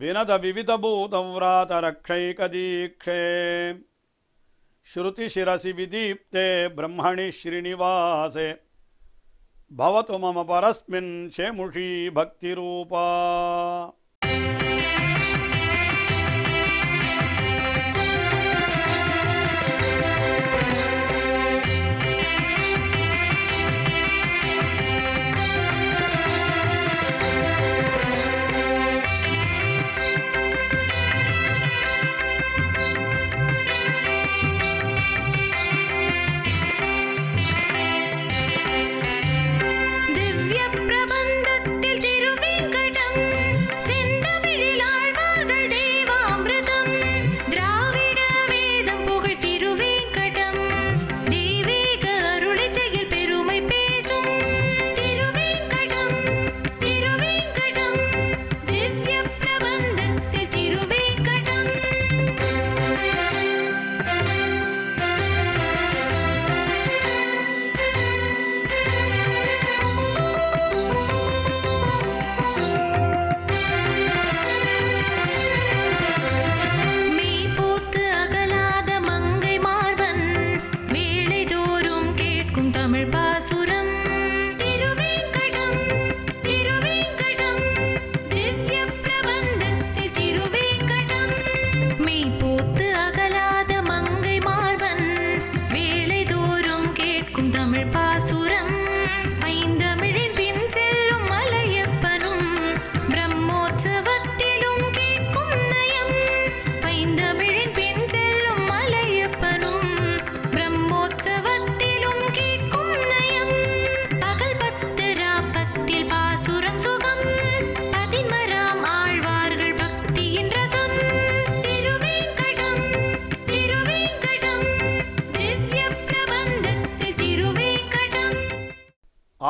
विनदविविधभूतव्रातरक्षैकदीक्षे श्रुतिशिरसि विदीप्ते ब्रह्मणि श्रीनिवासे भवतु मम परस्मिन् शेमुषी भक्तिरूपा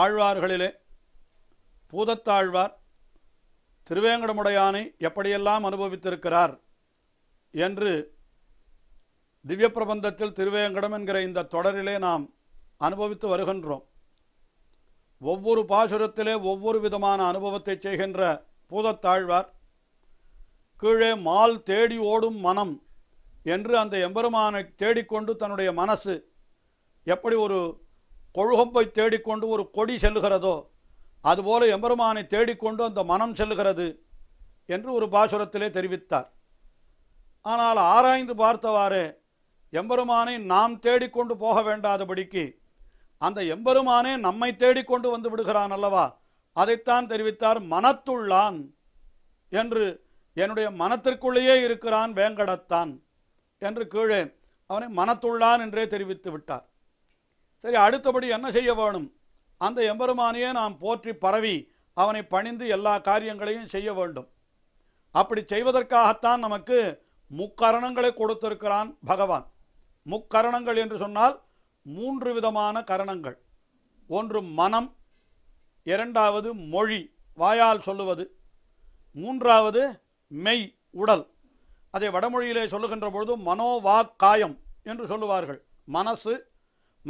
ஆழ்வார்களிலே பூதத்தாழ்வார் திருவேங்கடமுடையானை எப்படியெல்லாம் அனுபவித்திருக்கிறார் என்று திவ்ய பிரபந்தத்தில் திருவேங்கடம் என்கிற இந்த தொடரிலே நாம் அனுபவித்து வருகின்றோம் ஒவ்வொரு பாசுரத்திலே ஒவ்வொரு விதமான அனுபவத்தை செய்கின்ற பூதத்தாழ்வார் கீழே மால் தேடி ஓடும் மனம் என்று அந்த எம்பெருமானை தேடிக்கொண்டு தன்னுடைய மனசு எப்படி ஒரு கொழுகம்பை தேடிக்கொண்டு ஒரு கொடி செல்லுகிறதோ அதுபோல எம்பெருமானை தேடிக்கொண்டு அந்த மனம் செல்லுகிறது என்று ஒரு பாசுரத்திலே தெரிவித்தார் ஆனால் ஆராய்ந்து பார்த்தவாறே எம்பெருமானை நாம் தேடிக்கொண்டு போக வேண்டாதபடிக்கு அந்த எம்பெருமானே நம்மை தேடிக்கொண்டு வந்து விடுகிறான் அல்லவா அதைத்தான் தெரிவித்தார் மனத்துள்ளான் என்று என்னுடைய மனத்திற்குள்ளேயே இருக்கிறான் வேங்கடத்தான் என்று கீழே அவனை மனத்துள்ளான் என்றே தெரிவித்து விட்டார் சரி அடுத்தபடி என்ன செய்ய வேணும் அந்த எம்பெருமானையே நாம் போற்றி பரவி அவனை பணிந்து எல்லா காரியங்களையும் செய்ய வேண்டும் அப்படி செய்வதற்காகத்தான் நமக்கு முக்கரணங்களை கொடுத்திருக்கிறான் பகவான் முக்கரணங்கள் என்று சொன்னால் மூன்று விதமான கரணங்கள் ஒன்று மனம் இரண்டாவது மொழி வாயால் சொல்லுவது மூன்றாவது மெய் உடல் அதை வடமொழியிலே சொல்லுகின்ற பொழுது மனோவாக்காயம் என்று சொல்லுவார்கள் மனசு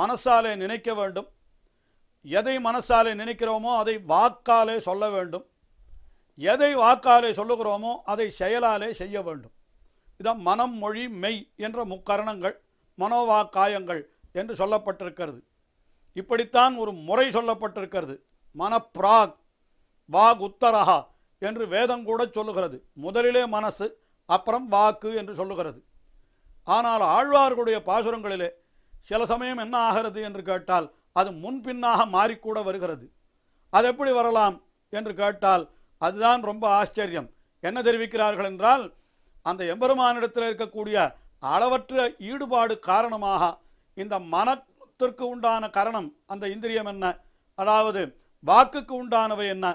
மனசாலே நினைக்க வேண்டும் எதை மனசாலே நினைக்கிறோமோ அதை வாக்காலே சொல்ல வேண்டும் எதை வாக்காலே சொல்லுகிறோமோ அதை செயலாலே செய்ய வேண்டும் இதான் மனம் மொழி மெய் என்ற முக்கரணங்கள் மனோவாக்காயங்கள் என்று சொல்லப்பட்டிருக்கிறது இப்படித்தான் ஒரு முறை சொல்லப்பட்டிருக்கிறது மனப்பிராக் வாக் உத்தரஹா என்று வேதம் கூட சொல்லுகிறது முதலிலே மனசு அப்புறம் வாக்கு என்று சொல்லுகிறது ஆனால் ஆழ்வார்களுடைய பாசுரங்களிலே சில சமயம் என்ன ஆகிறது என்று கேட்டால் அது முன்பின்னாக மாறிக்கூட வருகிறது அது எப்படி வரலாம் என்று கேட்டால் அதுதான் ரொம்ப ஆச்சரியம் என்ன தெரிவிக்கிறார்கள் என்றால் அந்த எம்பெருமானிடத்தில் இருக்கக்கூடிய அளவற்ற ஈடுபாடு காரணமாக இந்த மனத்திற்கு உண்டான கரணம் அந்த இந்திரியம் என்ன அதாவது வாக்குக்கு உண்டானவை என்ன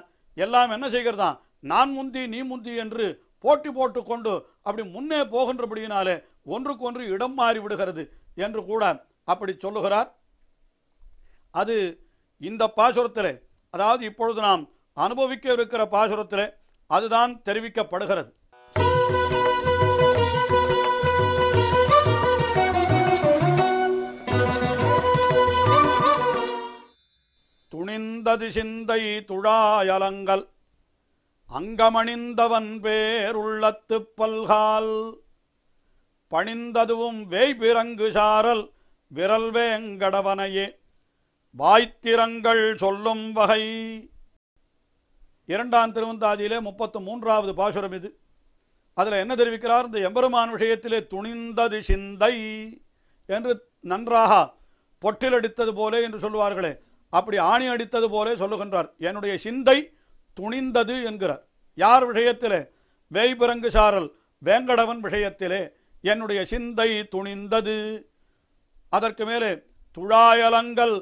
எல்லாம் என்ன செய்கிறதான் நான் முந்தி நீ முந்தி என்று போட்டி போட்டு கொண்டு அப்படி முன்னே போகின்றபடியினாலே ஒன்றுக்கு ஒன்று இடம் மாறி விடுகிறது என்று கூட அப்படி சொல்லுகிறார் அது இந்த பாசுரத்தில் அதாவது இப்பொழுது நாம் அனுபவிக்க இருக்கிற பாசுரத்தில் அதுதான் தெரிவிக்கப்படுகிறது துணிந்தது சிந்தை துழாயலங்கள் அங்கமணிந்தவன் பேருள்ளத்து பல்கால் பணிந்ததுவும் வேய் சாரல் விரல் வேங்கடவனையே வாய்த்திரங்கள் சொல்லும் வகை இரண்டாம் திருவந்தாதியிலே முப்பத்து மூன்றாவது பாசுரம் இது அதில் என்ன தெரிவிக்கிறார் இந்த எம்பெருமான் விஷயத்திலே துணிந்தது சிந்தை என்று நன்றாக பொட்டில் அடித்தது போலே என்று சொல்லுவார்களே அப்படி ஆணி அடித்தது போலே சொல்லுகின்றார் என்னுடைய சிந்தை துணிந்தது என்கிறார் யார் விஷயத்திலே வேய்பிறங்கு சாரல் வேங்கடவன் விஷயத்திலே என்னுடைய சிந்தை துணிந்தது அதற்கு மேலே துழாயலங்கள்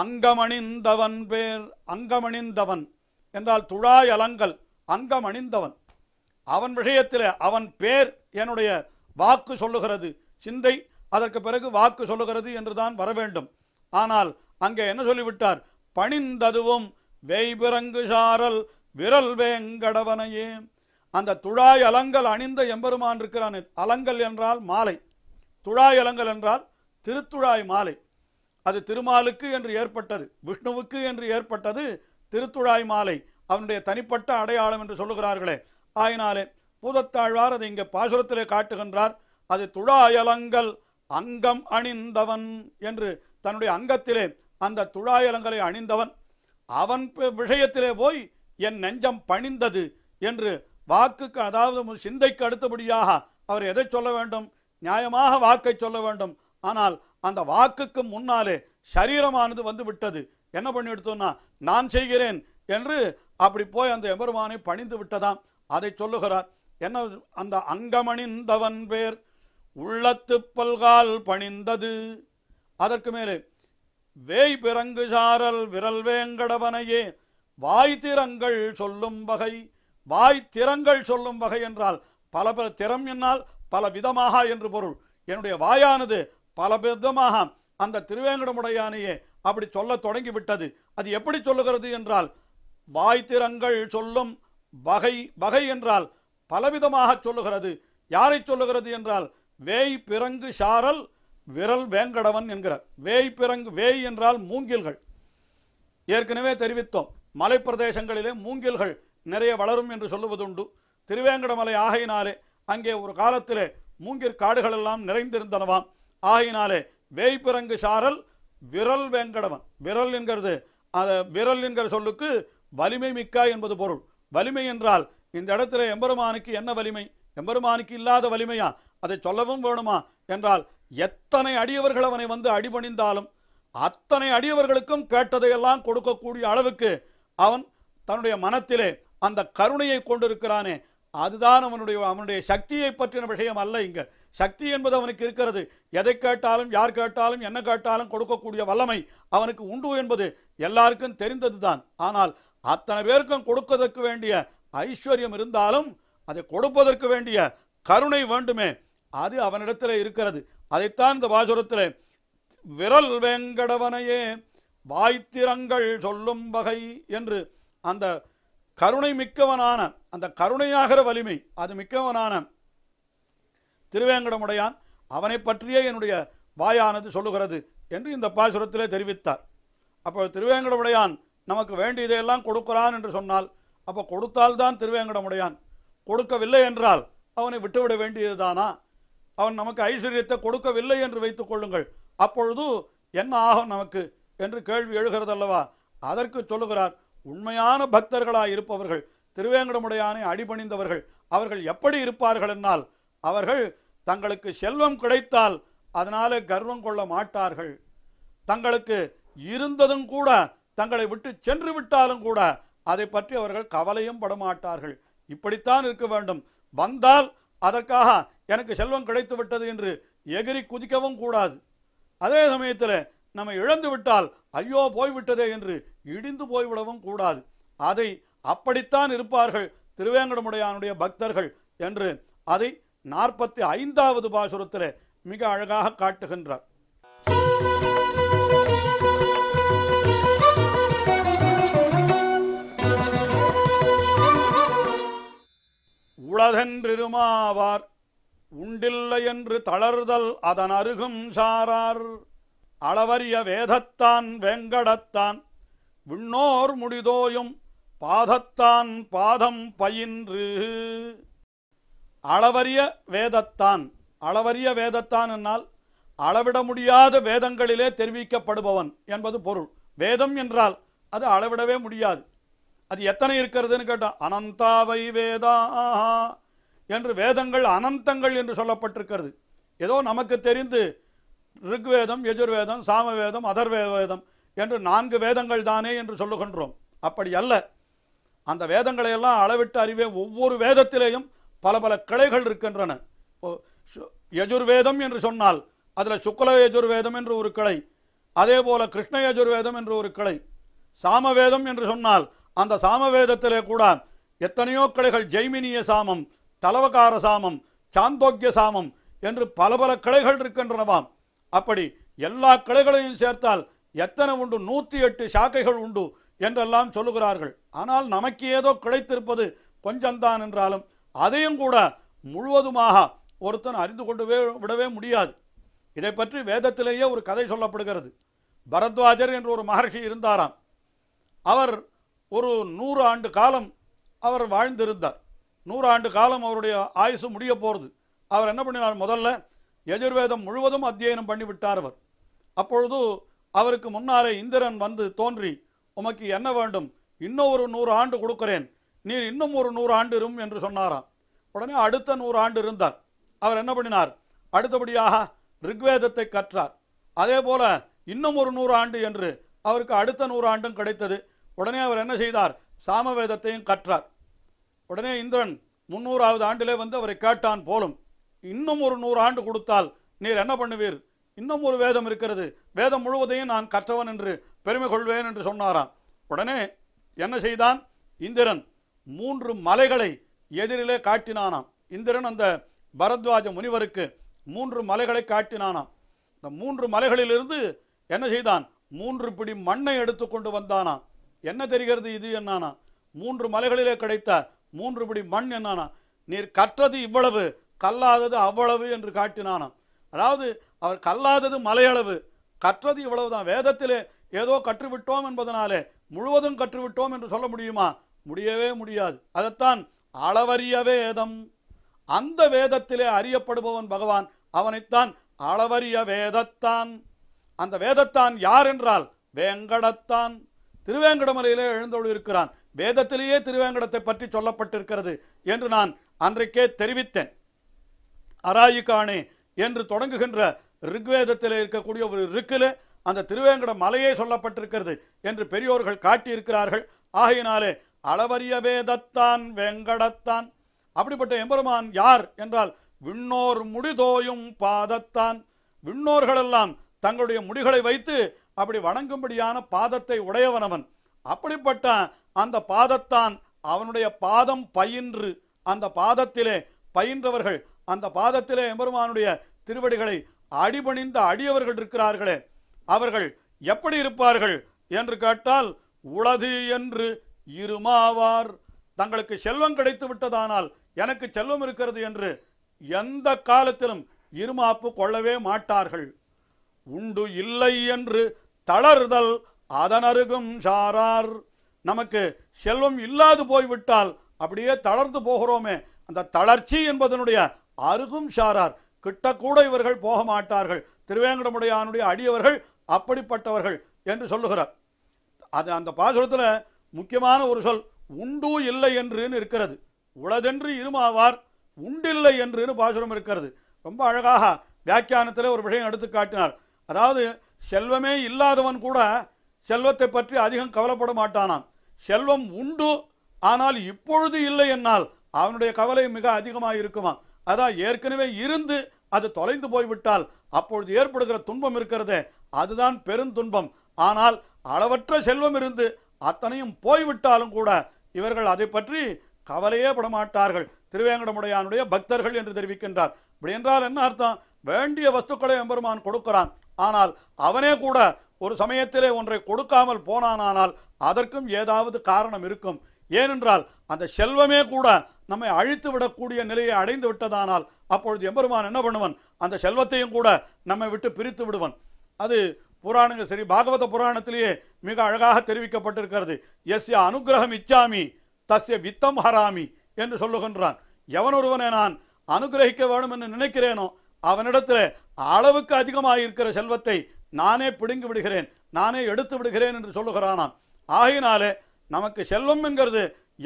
அங்கமணிந்தவன் பேர் அங்கமணிந்தவன் என்றால் துழாயலங்கள் அங்கமணிந்தவன் அவன் விஷயத்தில் அவன் பேர் என்னுடைய வாக்கு சொல்லுகிறது சிந்தை அதற்கு பிறகு வாக்கு சொல்லுகிறது என்றுதான் வர வேண்டும் ஆனால் அங்கே என்ன சொல்லிவிட்டார் பணிந்ததுவும் வெய்பிறங்கு சாரல் விரல் வேங்கடவனையே அந்த துழாய் அலங்கல் அணிந்த எம்பெருமான் இருக்கிறான் அலங்கல் என்றால் மாலை துழாய் அலங்கல் என்றால் திருத்துழாய் மாலை அது திருமாலுக்கு என்று ஏற்பட்டது விஷ்ணுவுக்கு என்று ஏற்பட்டது திருத்துழாய் மாலை அவனுடைய தனிப்பட்ட அடையாளம் என்று சொல்லுகிறார்களே ஆயினாலே பூதத்தாழ்வார் அதை இங்கே பாசுரத்திலே காட்டுகின்றார் அது துழாயலங்கள் அங்கம் அணிந்தவன் என்று தன்னுடைய அங்கத்திலே அந்த துழாயலங்களை அணிந்தவன் அவன் விஷயத்திலே போய் என் நெஞ்சம் பணிந்தது என்று வாக்குக்கு அதாவது சிந்தைக்கு அடுத்தபடியாக அவர் எதை சொல்ல வேண்டும் நியாயமாக வாக்கை சொல்ல வேண்டும் ஆனால் அந்த வாக்குக்கு முன்னாலே சரீரமானது வந்து விட்டது என்ன பண்ணி எடுத்தோம்னா நான் செய்கிறேன் என்று அப்படி போய் அந்த எபெருமானை பணிந்து விட்டதாம் அதை சொல்லுகிறார் என்ன அந்த அங்கமணிந்தவன் பேர் உள்ளத்து பல்கால் பணிந்தது அதற்கு மேலே வேய் பிறங்கு சாரல் விரல் வேங்கடவனையே வாய் திறங்கள் சொல்லும் வகை வாய் திறங்கள் சொல்லும் வகை என்றால் பல பல திறம் என்னால் பல விதமாக என்று பொருள் என்னுடைய வாயானது பல விதமாக அந்த திருவேங்கடமுடையானையே அப்படி சொல்ல தொடங்கிவிட்டது அது எப்படி சொல்லுகிறது என்றால் வாய் திறங்கள் சொல்லும் வகை வகை என்றால் பலவிதமாக சொல்லுகிறது யாரை சொல்லுகிறது என்றால் வேய் பிறங்கு சாரல் விரல் வேங்கடவன் என்கிறார் வேய் பிறங்கு வேய் என்றால் மூங்கில்கள் ஏற்கனவே தெரிவித்தோம் மலைப்பிரதேசங்களிலே மூங்கில்கள் நிறைய வளரும் என்று சொல்லுவதுண்டு திருவேங்கடமலை ஆகையினாலே அங்கே ஒரு காலத்திலே மூங்கிற் காடுகளெல்லாம் நிறைந்திருந்தனவாம் ஆகினாலே வேய்பிறங்கு சாரல் விரல் வேங்கடவன் விரல் என்கிறது அந்த விரல் என்கிற சொல்லுக்கு வலிமை மிக்கா என்பது பொருள் வலிமை என்றால் இந்த இடத்துல எம்பெருமானுக்கு என்ன வலிமை எம்பெருமானுக்கு இல்லாத வலிமையா அதை சொல்லவும் வேணுமா என்றால் எத்தனை அடியவர்கள் அவனை வந்து அடிபணிந்தாலும் அத்தனை அடியவர்களுக்கும் கேட்டதையெல்லாம் கொடுக்கக்கூடிய அளவுக்கு அவன் தன்னுடைய மனத்திலே அந்த கருணையை கொண்டிருக்கிறானே அதுதான் அவனுடைய அவனுடைய சக்தியை பற்றின விஷயம் அல்ல இங்கே சக்தி என்பது அவனுக்கு இருக்கிறது எதை கேட்டாலும் யார் கேட்டாலும் என்ன கேட்டாலும் கொடுக்கக்கூடிய வல்லமை அவனுக்கு உண்டு என்பது எல்லாருக்கும் தெரிந்தது தான் ஆனால் அத்தனை பேருக்கும் கொடுப்பதற்கு வேண்டிய ஐஸ்வர்யம் இருந்தாலும் அதை கொடுப்பதற்கு வேண்டிய கருணை வேண்டுமே அது அவனிடத்தில் இருக்கிறது அதைத்தான் இந்த பாசுரத்தில் விரல் வெங்கடவனையே வாய்த்திரங்கள் சொல்லும் வகை என்று அந்த கருணை மிக்கவனான அந்த கருணையாகிற வலிமை அது மிக்கவனான திருவேங்கடமுடையான் அவனை பற்றியே என்னுடைய வாயானது சொல்லுகிறது என்று இந்த பாசுரத்திலே தெரிவித்தார் அப்போ திருவேங்கடமுடையான் நமக்கு வேண்டியதையெல்லாம் கொடுக்கிறான் என்று சொன்னால் அப்போ கொடுத்தால்தான் திருவேங்கடமுடையான் கொடுக்கவில்லை என்றால் அவனை விட்டுவிட வேண்டியதுதானா அவன் நமக்கு ஐஸ்வர்யத்தை கொடுக்கவில்லை என்று வைத்துக் கொள்ளுங்கள் அப்பொழுது என்ன ஆகும் நமக்கு என்று கேள்வி எழுகிறது அல்லவா அதற்கு சொல்லுகிறார் உண்மையான பக்தர்களாக இருப்பவர்கள் திருவேங்கடமுடையானை அடிபணிந்தவர்கள் அவர்கள் எப்படி இருப்பார்கள் என்னால் அவர்கள் தங்களுக்கு செல்வம் கிடைத்தால் அதனால கர்வம் கொள்ள மாட்டார்கள் தங்களுக்கு இருந்ததும் கூட தங்களை விட்டு சென்று விட்டாலும் கூட அதை பற்றி அவர்கள் கவலையும் படமாட்டார்கள் இப்படித்தான் இருக்க வேண்டும் வந்தால் அதற்காக எனக்கு செல்வம் கிடைத்து விட்டது என்று எகிரி குதிக்கவும் கூடாது அதே சமயத்தில் நம்ம இழந்து விட்டால் ஐயோ போய்விட்டதே என்று இடிந்து போய்விடவும் கூடாது அதை அப்படித்தான் இருப்பார்கள் திருவேங்கடமுடையானுடைய பக்தர்கள் என்று அதை நாற்பத்தி ஐந்தாவது பாசுரத்தில் மிக அழகாக காட்டுகின்றார் உளதென்றிருமாவார் உண்டில்லை என்று தளர்தல் அதன் அருகும் சாரார் அளவரிய வேதத்தான் வெங்கடத்தான் விண்ணோர் முடிதோயும் பாதத்தான் பாதம் பயின்று அளவரிய வேதத்தான் அளவரிய வேதத்தான் என்னால் அளவிட முடியாத வேதங்களிலே தெரிவிக்கப்படுபவன் என்பது பொருள் வேதம் என்றால் அது அளவிடவே முடியாது அது எத்தனை இருக்கிறதுன்னு கேட்டால் அனந்தாவை வேதா என்று வேதங்கள் அனந்தங்கள் என்று சொல்லப்பட்டிருக்கிறது ஏதோ நமக்கு தெரிந்து ரிக்வேதம் யஜுர்வேதம் சாமவேதம் அதர்வேதம் என்று நான்கு வேதங்கள் தானே என்று சொல்லுகின்றோம் அப்படி அல்ல அந்த வேதங்களை எல்லாம் அளவிட்டு அறிவே ஒவ்வொரு வேதத்திலேயும் பல பல கிளைகள் இருக்கின்றன யஜுர்வேதம் என்று சொன்னால் அதில் சுக்ல யஜுர்வேதம் என்று ஒரு கிளை அதே போல கிருஷ்ண யஜுர்வேதம் என்று ஒரு கிளை சாமவேதம் என்று சொன்னால் அந்த சாமவேதத்திலே கூட எத்தனையோ கிளைகள் ஜெய்மினிய சாமம் தலவகார சாமம் சாந்தோக்கிய சாமம் என்று பல பல கிளைகள் இருக்கின்றனவாம் அப்படி எல்லா கிளைகளையும் சேர்த்தால் எத்தனை உண்டு நூற்றி எட்டு சாக்கைகள் உண்டு என்றெல்லாம் சொல்லுகிறார்கள் ஆனால் நமக்கு ஏதோ கிடைத்திருப்பது கொஞ்சம்தான் என்றாலும் அதையும் கூட முழுவதுமாக ஒருத்தன் அறிந்து கொண்டுவே விடவே முடியாது இதை பற்றி வேதத்திலேயே ஒரு கதை சொல்லப்படுகிறது பரத்வாஜர் என்ற ஒரு மகர்ஷி இருந்தாராம் அவர் ஒரு நூறு ஆண்டு காலம் அவர் வாழ்ந்திருந்தார் நூறு ஆண்டு காலம் அவருடைய ஆயுசு முடிய போகிறது அவர் என்ன பண்ணினார் முதல்ல எஜுர்வேதம் முழுவதும் அத்தியனம் பண்ணிவிட்டார் அவர் அப்பொழுது அவருக்கு முன்னாரே இந்திரன் வந்து தோன்றி உமக்கு என்ன வேண்டும் இன்னும் ஒரு நூறு ஆண்டு கொடுக்கிறேன் நீர் இன்னும் ஒரு நூறு ஆண்டு இரும் என்று சொன்னாராம் உடனே அடுத்த நூறு ஆண்டு இருந்தார் அவர் என்ன பண்ணினார் அடுத்தபடியாக ரிக்வேதத்தை கற்றார் அதே போல இன்னும் ஒரு நூறு ஆண்டு என்று அவருக்கு அடுத்த நூறு ஆண்டும் கிடைத்தது உடனே அவர் என்ன செய்தார் சாமவேதத்தையும் கற்றார் உடனே இந்திரன் முந்நூறாவது ஆண்டிலே வந்து அவரை கேட்டான் போலும் இன்னும் ஒரு நூறு ஆண்டு கொடுத்தால் நீர் என்ன பண்ணுவீர் இன்னும் ஒரு வேதம் இருக்கிறது வேதம் முழுவதையும் நான் கற்றவன் என்று பெருமை கொள்வேன் என்று சொன்னாராம் உடனே என்ன செய்தான் இந்திரன் மூன்று மலைகளை எதிரிலே காட்டினானாம் இந்திரன் அந்த பரத்வாஜ முனிவருக்கு மூன்று மலைகளை காட்டினானாம் இந்த மூன்று மலைகளிலிருந்து என்ன செய்தான் மூன்று பிடி மண்ணை எடுத்து கொண்டு வந்தானா என்ன தெரிகிறது இது என்னானா மூன்று மலைகளிலே கிடைத்த மூன்று பிடி மண் என்னானா நீர் கற்றது இவ்வளவு கல்லாதது அவ்வளவு என்று காட்டினானாம் அதாவது அவர் கல்லாதது மலையளவு கற்றது இவ்வளவுதான் வேதத்திலே ஏதோ கற்றுவிட்டோம் என்பதனாலே முழுவதும் கற்றுவிட்டோம் என்று சொல்ல முடியுமா முடியவே முடியாது அதைத்தான் அளவறிய வேதம் அந்த வேதத்திலே அறியப்படுபவன் பகவான் அவனைத்தான் அளவறிய வேதத்தான் அந்த வேதத்தான் யார் என்றால் வேங்கடத்தான் திருவேங்கடமலையிலே எழுந்தோடு இருக்கிறான் வேதத்திலேயே திருவேங்கடத்தை பற்றி சொல்லப்பட்டிருக்கிறது என்று நான் அன்றைக்கே தெரிவித்தேன் அராயிகானே என்று தொடங்குகின்ற ரிக்வேதத்தில் இருக்கக்கூடிய ஒரு ரிக்கில் அந்த திருவேங்கட மலையே சொல்லப்பட்டிருக்கிறது என்று பெரியோர்கள் காட்டியிருக்கிறார்கள் ஆகையினாலே அளவரிய வேதத்தான் வெங்கடத்தான் அப்படிப்பட்ட எம்பெருமான் யார் என்றால் விண்ணோர் முடிதோயும் பாதத்தான் விண்ணோர்களெல்லாம் தங்களுடைய முடிகளை வைத்து அப்படி வணங்கும்படியான பாதத்தை உடையவனவன் அப்படிப்பட்ட அந்த பாதத்தான் அவனுடைய பாதம் பயின்று அந்த பாதத்திலே பயின்றவர்கள் அந்த பாதத்திலே எம்பெருமானுடைய திருவடிகளை அடிபணிந்த அடியவர்கள் இருக்கிறார்களே அவர்கள் எப்படி இருப்பார்கள் என்று கேட்டால் உளது என்று இருமாவார் தங்களுக்கு செல்வம் கிடைத்து விட்டதானால் எனக்கு செல்வம் இருக்கிறது என்று எந்த காலத்திலும் இருமாப்பு கொள்ளவே மாட்டார்கள் உண்டு இல்லை என்று தளர்தல் அதனருகும் சாரார் நமக்கு செல்வம் இல்லாது போய்விட்டால் அப்படியே தளர்ந்து போகிறோமே அந்த தளர்ச்சி என்பதனுடைய அருகும் சாரார் கிட்டக்கூட இவர்கள் போக மாட்டார்கள் திருவேங்கடமுடையானுடைய அடியவர்கள் அப்படிப்பட்டவர்கள் என்று சொல்லுகிறார் அது அந்த பாசுரத்தில் முக்கியமான ஒரு சொல் உண்டு இல்லை என்றுன்னு இருக்கிறது உளதென்று இருமாவார் உண்டில்லை என்றுன்னு பாசுரம் இருக்கிறது ரொம்ப அழகாக வியாக்கியானத்தில் ஒரு விஷயம் எடுத்து காட்டினார் அதாவது செல்வமே இல்லாதவன் கூட செல்வத்தை பற்றி அதிகம் கவலைப்பட மாட்டானாம் செல்வம் உண்டு ஆனால் இப்பொழுது இல்லை என்னால் அவனுடைய கவலை மிக அதிகமாக இருக்குமா அதான் ஏற்கனவே இருந்து அது தொலைந்து போய்விட்டால் அப்பொழுது ஏற்படுகிற துன்பம் இருக்கிறது அதுதான் பெருந்துன்பம் ஆனால் அளவற்ற செல்வம் இருந்து அத்தனையும் போய்விட்டாலும் கூட இவர்கள் அதை பற்றி கவலையே படமாட்டார்கள் திருவேங்கடமுடையானுடைய பக்தர்கள் என்று தெரிவிக்கின்றார் இப்படி என்றால் என்ன அர்த்தம் வேண்டிய வஸ்துக்களை எம்பெருமான் கொடுக்கிறான் ஆனால் அவனே கூட ஒரு சமயத்திலே ஒன்றை கொடுக்காமல் போனானானால் அதற்கும் ஏதாவது காரணம் இருக்கும் ஏனென்றால் அந்த செல்வமே கூட நம்மை அழித்து விடக்கூடிய நிலையை அடைந்து விட்டதானால் அப்பொழுது எம்பெருமான் என்ன பண்ணுவன் அந்த செல்வத்தையும் கூட நம்மை விட்டு பிரித்து விடுவன் அது புராணங்கள் சரி பாகவத புராணத்திலேயே மிக அழகாக தெரிவிக்கப்பட்டிருக்கிறது எஸ்ய அனுகிரகம் இச்சாமி தஸ்ய வித்தம் ஹராமி என்று சொல்லுகின்றான் எவன் ஒருவனை நான் அனுகிரகிக்க வேணும் என்று நினைக்கிறேனோ அவனிடத்தில் அளவுக்கு அதிகமாக இருக்கிற செல்வத்தை நானே பிடுங்கி விடுகிறேன் நானே எடுத்து விடுகிறேன் என்று சொல்லுகிறானாம் ஆகையினாலே நமக்கு செல்வம் என்கிறது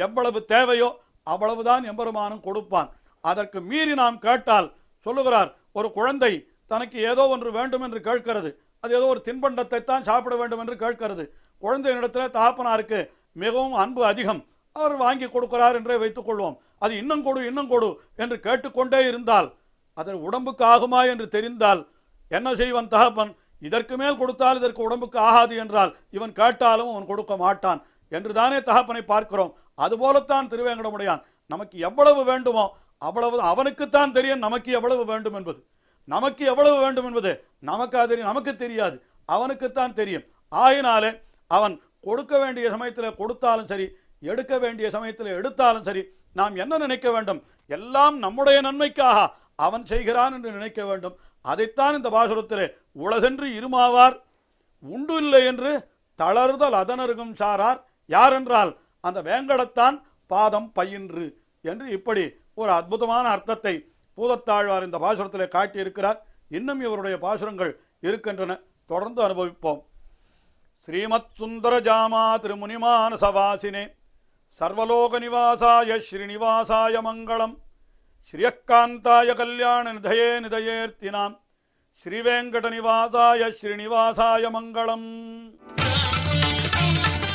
எவ்வளவு தேவையோ அவ்வளவுதான் எம்பெருமானும் கொடுப்பான் அதற்கு மீறி நாம் கேட்டால் சொல்லுகிறார் ஒரு குழந்தை தனக்கு ஏதோ ஒன்று வேண்டும் என்று கேட்கிறது அது ஏதோ ஒரு தின்பண்டத்தை தான் சாப்பிட வேண்டும் என்று கேட்கிறது குழந்தையினிடத்தில் தகப்பனாருக்கு மிகவும் அன்பு அதிகம் அவர் வாங்கி கொடுக்கிறார் என்றே வைத்துக்கொள்வோம் அது இன்னும் கொடு இன்னும் கொடு என்று கேட்டுக்கொண்டே இருந்தால் அதன் உடம்புக்கு ஆகுமா என்று தெரிந்தால் என்ன செய்வன் தகப்பன் இதற்கு மேல் கொடுத்தால் இதற்கு உடம்புக்கு ஆகாது என்றால் இவன் கேட்டாலும் அவன் கொடுக்க மாட்டான் என்று தானே தகப்பனை பார்க்கிறோம் அதுபோலத்தான் திருவேங்கடமுடையான் நமக்கு எவ்வளவு வேண்டுமோ அவ்வளவு அவனுக்குத்தான் தெரியும் நமக்கு எவ்வளவு வேண்டும் என்பது நமக்கு எவ்வளவு வேண்டும் என்பது நமக்கு அது நமக்கு தெரியாது அவனுக்குத்தான் தெரியும் ஆயினாலே அவன் கொடுக்க வேண்டிய சமயத்தில் கொடுத்தாலும் சரி எடுக்க வேண்டிய சமயத்தில் எடுத்தாலும் சரி நாம் என்ன நினைக்க வேண்டும் எல்லாம் நம்முடைய நன்மைக்காக அவன் செய்கிறான் என்று நினைக்க வேண்டும் அதைத்தான் இந்த பாசுரத்திலே உலகென்று இருமாவார் உண்டு இல்லை என்று தளர்தல் அதனருகும் சாரார் யாரென்றால் அந்த வேங்கடத்தான் பாதம் பயின்று என்று இப்படி ஒரு அற்புதமான அர்த்தத்தை பூதத்தாழ்வார் இந்த பாசுரத்தில் காட்டியிருக்கிறார் இன்னும் இவருடைய பாசுரங்கள் இருக்கின்றன தொடர்ந்து அனுபவிப்போம் ஸ்ரீமத் சுந்தர ஜாமா திருமுனிமான சவாசினே சர்வலோக நிவாசாய ஸ்ரீனிவாசாய மங்களம் ஸ்ரீயக்காந்தாய கல்யாண நிதயே நிதயேர்த்தினாம் ஸ்ரீவேங்கட நிவாசாய ஸ்ரீனிவாசாய மங்களம்